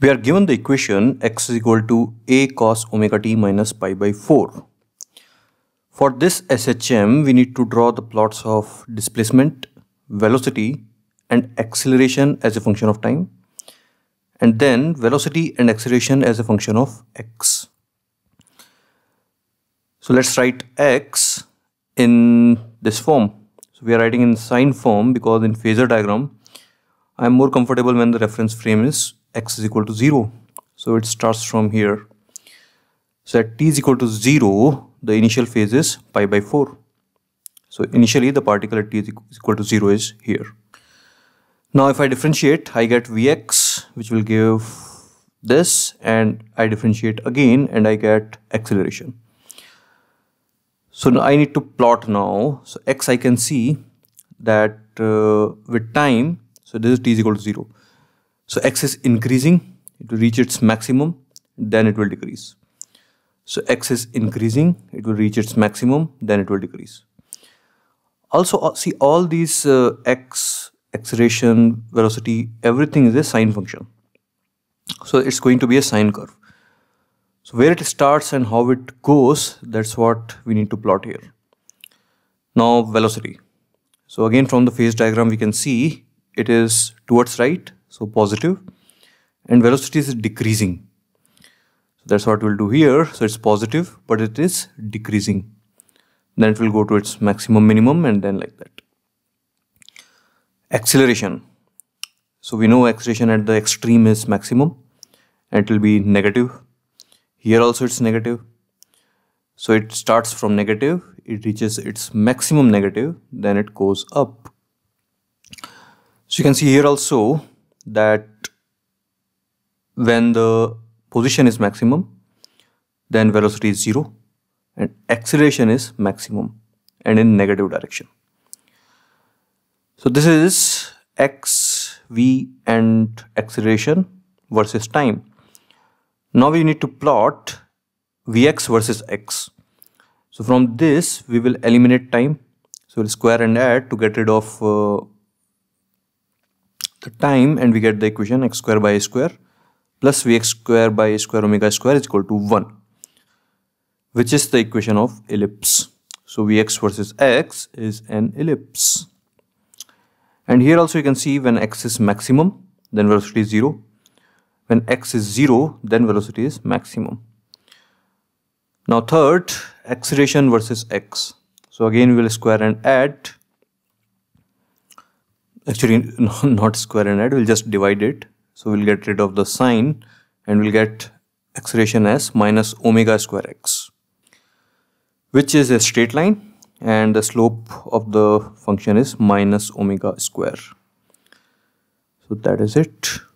We are given the equation x is equal to a cos omega t minus pi by 4. For this SHM, we need to draw the plots of displacement, velocity and acceleration as a function of time and then velocity and acceleration as a function of x. So let's write x in this form. So we are writing in sine form because in phasor diagram, I am more comfortable when the reference frame is x is equal to 0 so it starts from here so at t is equal to 0 the initial phase is pi by 4 so initially the particle at t is equal to 0 is here now if I differentiate I get Vx which will give this and I differentiate again and I get acceleration so now I need to plot now so x I can see that uh, with time so this is t is equal to 0 so x is increasing, it will reach its maximum, then it will decrease. So x is increasing, it will reach its maximum, then it will decrease. Also uh, see all these uh, x, acceleration, velocity, everything is a sine function. So it's going to be a sine curve. So where it starts and how it goes, that's what we need to plot here. Now velocity. So again from the phase diagram we can see it is towards right so positive and velocity is decreasing so that's what we'll do here so it's positive but it is decreasing then it will go to its maximum minimum and then like that acceleration so we know acceleration at the extreme is maximum and it will be negative here also it's negative so it starts from negative it reaches its maximum negative then it goes up so you can see here also that when the position is maximum then velocity is zero and acceleration is maximum and in negative direction so this is x v and acceleration versus time now we need to plot vx versus x so from this we will eliminate time so we'll square and add to get rid of uh, time and we get the equation x square by a square plus vx square by a square omega square is equal to 1 which is the equation of ellipse. So vx versus x is an ellipse. And here also you can see when x is maximum then velocity is 0. When x is 0 then velocity is maximum. Now third acceleration versus x. So again we will square and add actually not square and add we'll just divide it so we'll get rid of the sine and we'll get acceleration as minus omega square x which is a straight line and the slope of the function is minus omega square so that is it